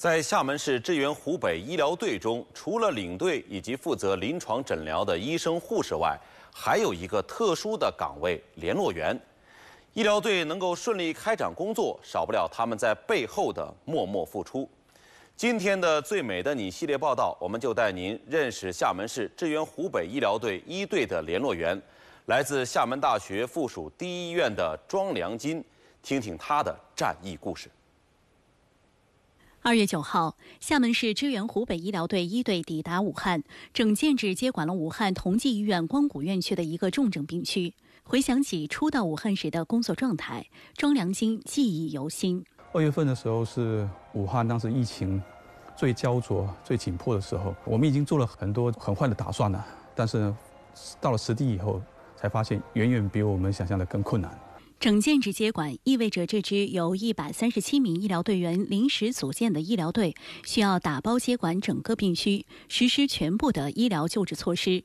在厦门市支援湖北医疗队中，除了领队以及负责临床诊疗的医生护士外，还有一个特殊的岗位——联络员。医疗队能够顺利开展工作，少不了他们在背后的默默付出。今天的《最美的你》系列报道，我们就带您认识厦门市支援湖北医疗队一队的联络员——来自厦门大学附属第一医院的庄良金，听听他的战役故事。二月九号，厦门市支援湖北医疗队一队抵达武汉，整建制接管了武汉同济医院光谷院区的一个重症病区。回想起初到武汉时的工作状态，庄良金记忆犹新。二月份的时候是武汉当时疫情最焦灼、最紧迫的时候，我们已经做了很多很坏的打算了，但是到了实地以后，才发现远远比我们想象的更困难。整建制接管意味着这支由一百三十七名医疗队员临时组建的医疗队需要打包接管整个病区，实施全部的医疗救治措施。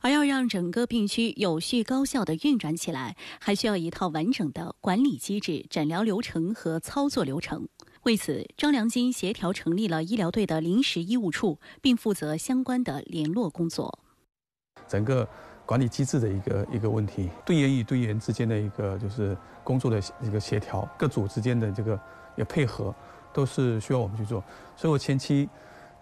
而要让整个病区有序高效的运转起来，还需要一套完整的管理机制、诊疗流程和操作流程。为此，张良金协调成立了医疗队的临时医务处，并负责相关的联络工作。整个。管理机制的一个一个问题，队员与队员之间的一个就是工作的一个协调，各组之间的这个也配合，都是需要我们去做。所以我前期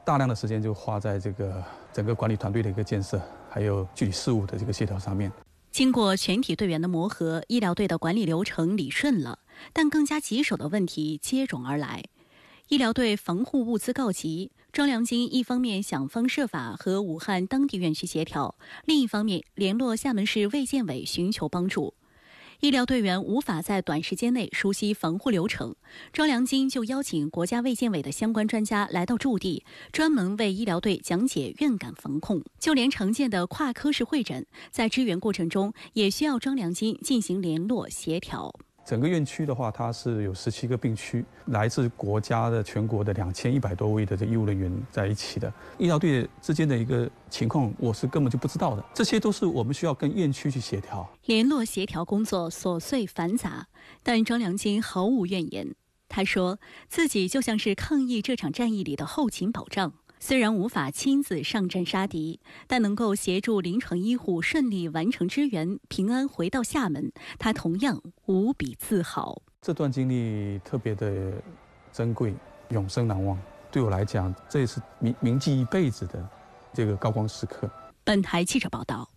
大量的时间就花在这个整个管理团队的一个建设，还有具体事务的这个协调上面。经过全体队员的磨合，医疗队的管理流程理顺了，但更加棘手的问题接踵而来，医疗队防护物资告急。庄良金一方面想方设法和武汉当地院区协调，另一方面联络厦门市卫健委寻求帮助。医疗队员无法在短时间内熟悉防护流程，庄良金就邀请国家卫健委的相关专家来到驻地，专门为医疗队讲解院感防控。就连常见的跨科室会诊，在支援过程中也需要庄良金进行联络协调。整个院区的话，它是有十七个病区，来自国家的全国的两千一百多位的这医务人员在一起的医疗队之间的一个情况，我是根本就不知道的。这些都是我们需要跟院区去协调、联络、协调工作，琐碎繁杂，但张良金毫无怨言。他说自己就像是抗疫这场战役里的后勤保障。虽然无法亲自上阵杀敌，但能够协助临床医护顺利完成支援，平安回到厦门，他同样无比自豪。这段经历特别的珍贵，永生难忘。对我来讲，这也是铭铭记一辈子的这个高光时刻。本台记者报道。